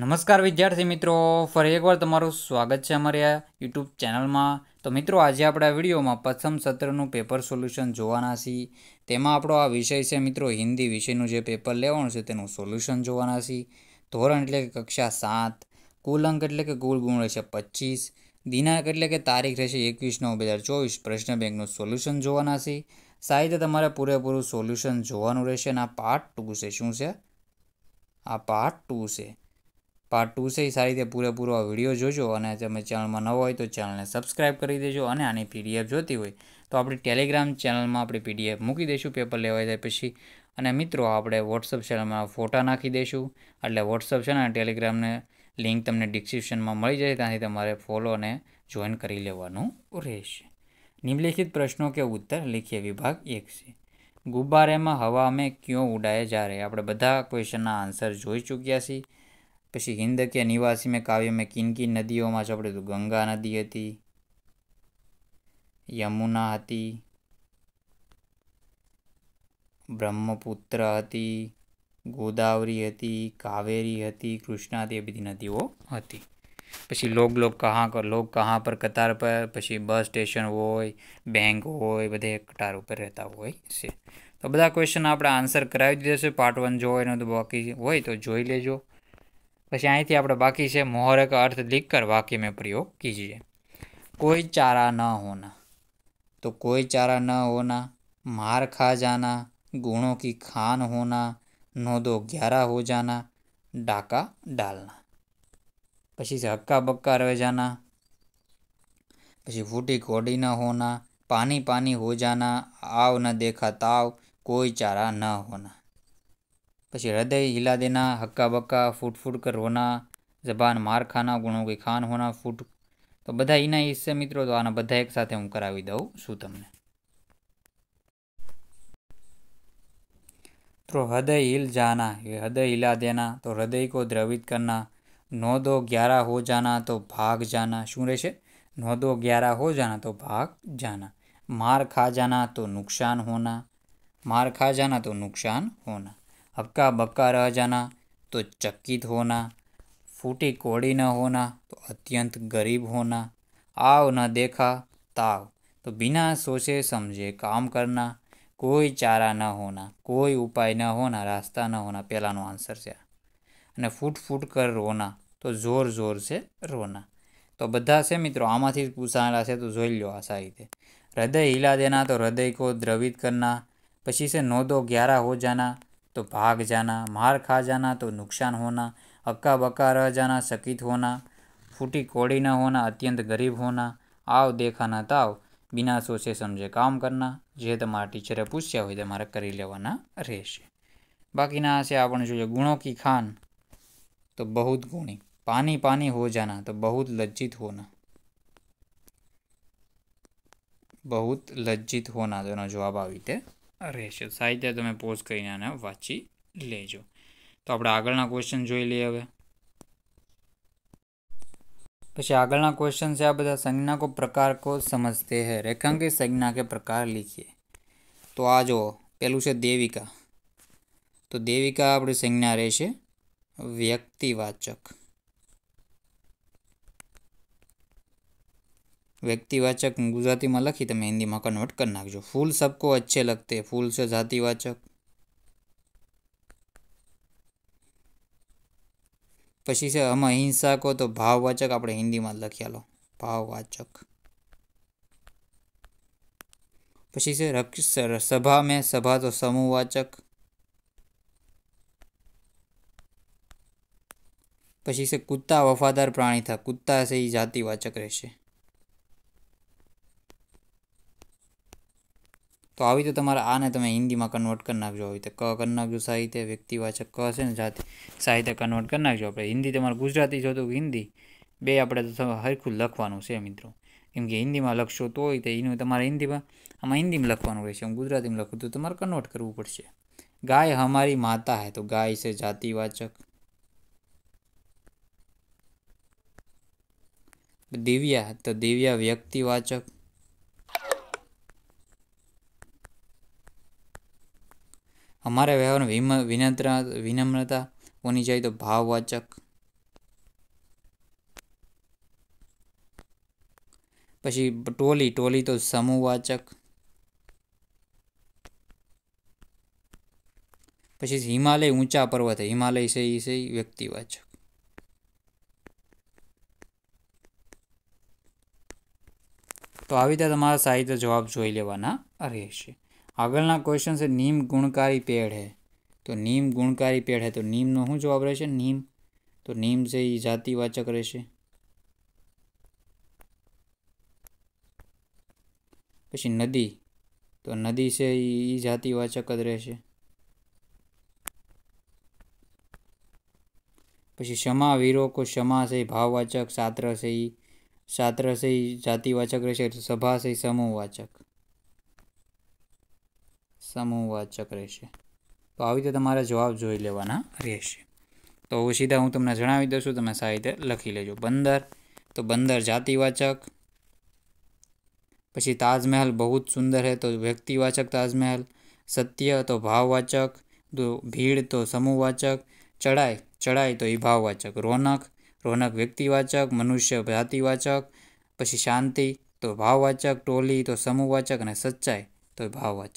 નમસ્કાર વિદ્યાર્થી મિત્રો ફરી એકવાર તમારું સ્વાગત છે અમારી આ યુટ્યુબ ચેનલમાં તો મિત્રો આજે આપણે આ વિડીયોમાં પ્રથમ સત્રનું પેપર સોલ્યુશન જોવાના છીએ તેમાં આપણો આ વિષય છે મિત્રો હિન્દી વિષયનું જે પેપર લેવાનું છે તેનું સોલ્યુશન જોવાના છીએ ધોરણ એટલે કે કક્ષા સાત કુલ અંક એટલે કે કુલ ગુણ રહેશે પચીસ દિનાંક એટલે કે તારીખ રહેશે એકવીસ નવ બે હજાર ચોવીસ પ્રશ્ન બેંકનું સોલ્યુશન જોવાના છીએ સાહિત્ય તમારે પૂરેપૂરું સોલ્યુશન જોવાનું રહેશે અને આ પાર્ટ ટુ છે શું છે આ પાર્ટ ટુ છે પાર્ટ ટુ છે એ સારી રીતે પૂરેપૂરો આ વિડીયો જોજો અને તમે ચેનલમાં ન હોય તો ચેનલને સબસ્ક્રાઈબ કરી દેજો અને આની પીડીએફ જોતી હોય તો આપણે ટેલિગ્રામ ચેનલમાં આપણે પીડીએફ મૂકી દઈશું પેપર લેવાય જાય પછી અને મિત્રો આપણે વોટ્સઅપ ચેનલમાં ફોટા નાખી દઈશું એટલે વોટ્સઅપ છે ને ટેલિગ્રામને લિંક તમને ડિસ્ક્રિપ્શનમાં મળી જાય ત્યાંથી તમારે ફોલો અને જોઈન કરી લેવાનું રહેશે નિમ્નલિખિત પ્રશ્નો કે ઉત્તર લેખીય વિભાગ એક છે ગુબ્બારેમાં હવા અમે ક્યો ઉડાય જ્યારે આપણે બધા ક્વેશ્ચનના આન્સર જોઈ ચૂક્યા છીએ પછી હિન્દકીય નિવાસી મેં કાવ્યમાં કિનકી નદીઓમાં ચોપડ્યું હતું ગંગા નદી હતી યમુના હતી બ્રહ્મપુત્ર હતી ગોદાવરી હતી કાવેરી હતી કૃષ્ણા હતી એ બધી નદીઓ હતી પછી લોક લોક કહાં લોક કહાં પર કતાર પર પછી બસ સ્ટેશન હોય બેંક હોય બધે કટાર ઉપર રહેતા હોય છે તો બધા ક્વેશ્ચન આપણે આન્સર કરાવી દીધા છે પાર્ટ વન જો હોય તો બાકી હોય તો જોઈ લેજો पછી અહીંથી આપણે બાકી છે મોહરેકા અર્થ લખકર વાક્યમાં પ્રયોગ कीजिए કોઈ ચારા ન હોના તો કોઈ ચારા ન હોના માર ખા જાના ગુણોકી ખાન હોના નોદો 11 હો જાના ડાકા ડાલના પછી હક્કા બક્કા રવે જાના પછી ફૂટી ગોડી ન હોના પાણી પાણી હો જાના આવ ન દેખા તાવ કોઈ ચારા ન હોના पीछे हृदय हिला देना हक्का बक्का फूट फूट कर रोना જબાન માર ખાના ગુણો खान होना फूट तो बधा બધા हिस्से मित्रों મિત્રો તો આના બધા એકસાથે હું કરાવી દઉં છું તમને तो हृदय हिल जाना हृदय हिला देना तो हृदय को द्रवित करना नोदो दो ग्यारह हो जाना तो भाग जाना शू रहे नौ दो ग्यारह हो जाना तो भाग जाना मार खा जाना तो नुकसान होना मार खा जाना तो नुकसान होना अबका बबका रह जाना तो चक्कित होना फूटी कोड़ी न होना तो अत्यंत गरीब होना आव न देखा ताव तो बिना सोचे समझे काम करना कोई चारा न होना कोई उपाय न होना रास्ता न होना पहला आंसर से अने फूट फूट कर रोना तो जोर जोर से रोना तो बधा से मित्रों आमा पूछाला से तो जो लो आशा रीते हृदय हिला देना तो हृदय को द्रवित करना पशी से नोदो दो ग्यारह हो जाना तो भाग जाना मार खा जाना तो नुकसान होना हक्का बक्का रह जाना सकित होना फूटी कोड़ी न होना अत्यंत गरीब होना આવ દેખાના તાવ બિના સોચે સમજે કામ કરના જે તમારા ટીચરે પૂછ્યા હોય તમારે કરી લેવાના રહેશે બાકીના હશે આપણે જોઈએ ગુણો કી ખાન તો બહુત ગુણી પાની પાની હો જાના તો બહુત લજ્જિત હોના બહુત લજ્જિત હોના તેનો જવાબ આવી રીતે રહેશે સાહિત્ય તમે પોઝ કરીને આને વાંચી લેજો તો આપણે આગળના ક્વેશ્ચન જોઈ લઈએ હવે પછી આગળના ક્વેશ્ચન છે આ બધા સંज्ञा को प्रकार को समझते हैं रेखांकित संज्ञा के प्रकार लिखिए તો આ જુઓ પહેલું છે દેવિકા તો દેવિકા આપણી સંજ્ઞા રહેશે વ્યક્તિવાચક व्यक्तिवाचक गुजराती માં લખી તમે હિન્દી માં કન્વર્ટ કરી નાખજો ફૂલ सबको अच्छे लगते हैं फूल से जातिवाचक પછી છે આમાં હિંસા કો તો ભાવવાચક આપણે હિન્દી માં લખ્યા લો ભાવવાચક પછી છે સભા મે સભા તો સમૂહવાચક પછી છે કૂતરા વફાદાર પ્રાણી થા કૂતરા છે જાતિવાચક રહેશે આવિતો તમાર આને તમે હિન્દી માં કન્વર્ટ કરના ગજો હોય તો ક કરના ગજો સાહિત્ય વ્યક્તિવાચક ક હોય છે ને જાતિ સાહિત્ય કન્વર્ટ કરના ગજો આપણે હિન્દી તમાર ગુજરાતી જો તો હિન્દી બે આપણે તો હરખુ લખવાનું છે મિત્રો એમ કે હિન્દી માં લખશો તો એનું તમારે હિન્દીમાં આમાં હિન્દીમાં લખવાનું છે હું ગુજરાતીમાં લખું તો તમારે કન્વર્ટ કરવું પડશે ગાય અમારી માતા છે તો ગાય છે જાતિવાચક દિવ્યા તો દિવ્યા વ્યક્તિવાચક અમારા વ્યવહારમાં વિનમ્રતા વિનમ્રતા કોની જાય તો ભાવવાચક પછી ટોલી ટોલી તો સમૂહવાચક પછી હિમાલય ઊંચા પર્વત હિમાલય છે એ છે વ્યક્તિવાચક તો આવી રીતે તમારા સાહિત્ય જવાબ જોઈ લેવાના રહેશે આગળના ક્વેશ્ચન છે નીમ ગુણકારી પેડ હે તો નીમ ગુણકારી પેડ હે તો નીમનો શું જવાબ રહેશે નીમ તો નીમ છે એ જાતિવાચક રહેશે પછી નદી તો નદી છે એ જાતિવાચક જ રહેશે પછી ક્ષમા વીરો કો ક્ષમા છે ભાવવાચક સાત્ર છે એ સાત્ર છે એ જાતિવાચક રહેશે સભા છે સમૂહવાચક સમૂહવાચક રહેશે તો આવી રીતે તમારા જવાબ જોઈ લેવાના રહેશે તો સીધા હું તમને જણાવી દઉં છું તમે સારી રીતે લખી લેજો બંદર તો બંદર જાતિવાચક પછી તાજમહેલ બહુ જ સુંદર હે તો વ્યક્તિવાચક તાજમહેલ સત્ય તો ભાવવાચક તો ભીડ તો સમૂહવાચક ચડાઈ ચડાઈ તો એ ભાવવાચક રોનક રોનક વ્યક્તિવાચક મનુષ્ય જાતિવાચક પછી શાંતિ તો ભાવવાચક ટોલી તો સમૂહવાચક અને સચ્ચાઈ તો ભાવવાચક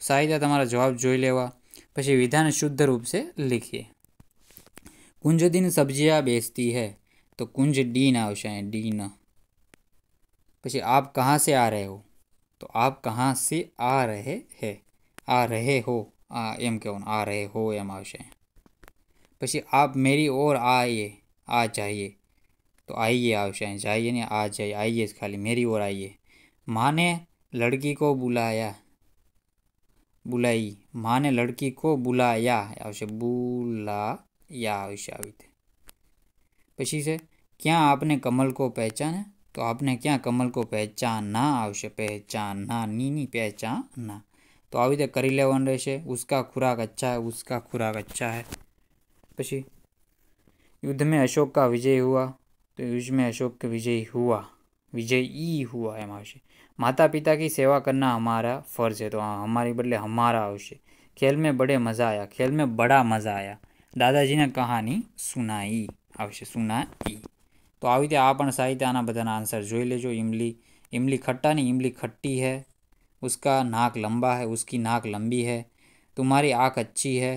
सहायता तरह जवाब जोई ले पीछे विधान शुद्ध रूप से लिखिए कुंज दिन सब्जियाँ बेचती है तो कुंज डी डीन आशीन पीछे आप कहाँ से आ रहे हो तो आप कहाँ से आ रहे है आ रहे हो आ एम कहो आ रहे हो एम आशी आप मेरी ओर आइए आ जाइए तो आइए आशाएँ जाइए नहीं आ जाइए आइए खाली मेरी ओर आइए माँ ने लड़की को बुलाया बुलाई मां ने लड़की को बुलाया आवश्यक बुला यावशी। પછી છે શું આપને કમલ કો પહચાન તો આપને ક્યાં કમલ કો પહચાન ના આવશ પહચાન ના ની ની પહચાન ના તો આવિતે કરી લેવાણ રે છે uska khura gachcha hai uska khura gachcha hai પછી યુદ્ધ મે અશોક કા વિજેય હુઆ તો યુદ્ધ મે અશોક કે વિજેય હુઆ વિજેય ઈ હુઆ આવશ माता पिता की सेवा करना हमारा फ़र्ज़ है तो हाँ हमारे बदले हमारा अवश्य खेल में बड़े मज़ा आया खेल में बड़ा मज़ा आया दादाजी ने कहानी सुनाई अवश्य सुनाई तो રીતે આ आप साहित्य आना बदा आंसर जो लेजो इमली इमली खट्टा नहीं इमली खट्टी है उसका नाक लंबा है उसकी नाक लंबी है तुम्हारी आँख अच्छी है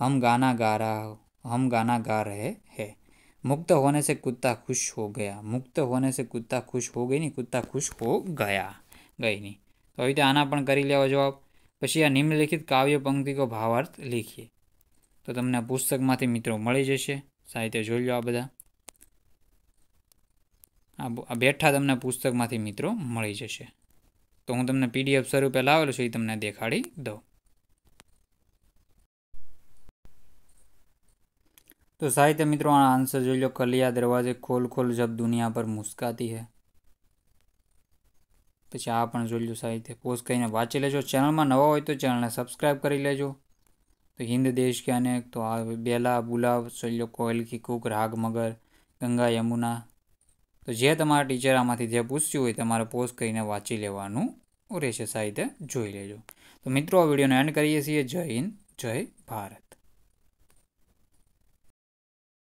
हम गाना गा रहा हो हम गाना गा रहे हैं मुक्त होने से कुत्ता खुश हो गया मुक्त होने से कुत्ता खुश हो गई नहीं कुत्ता खुश हो गया ગઈ નહીં તો આવી રીતે આના પણ કરી લેવા જવાબ પછી આ નિમ્નલિખિત કાવ્ય પંક્તિકો ભાવાર્થ લીખીએ તો તમને આ પુસ્તકમાંથી મિત્રો મળી જશે સાહિત્ય જોઈ લો આ બધા આ બેઠા તમને પુસ્તકમાંથી મિત્રો મળી જશે તો હું તમને પીડીએફ સ્વરૂપે લાવેલું છું એ તમને દેખાડી દઉં तो साहित्य मित्रों आंसर जो लो कलिया दरवाजे खोल खोल जब दुनिया पर मुस्काती है પછી આ પણ જોઈ લો સાહિત્ય પોસ્ટ કરીને વાંચી લેજો ચેનલમાં નવા હોય તો ચેનલને સબસ્ક્રાઈબ કરી લેજો તો હિન્દ દેશ કે અનેક તો આ બેલા બુલાવ જોઈ લો કોયલ કી કુક રાગ મગર ગંગા યમુના તો જે તમારા ટીચર આમાંથી જે પૂછ્યું હોય તમારે પોસ્ટ કરીને વાંચી લેવાનું રહેશે સાહિત્ય જોઈ લેજો તો મિત્રો આ વિડીયોને એન્ડ કરીએ છીએ જય હિન્દ જય ભારત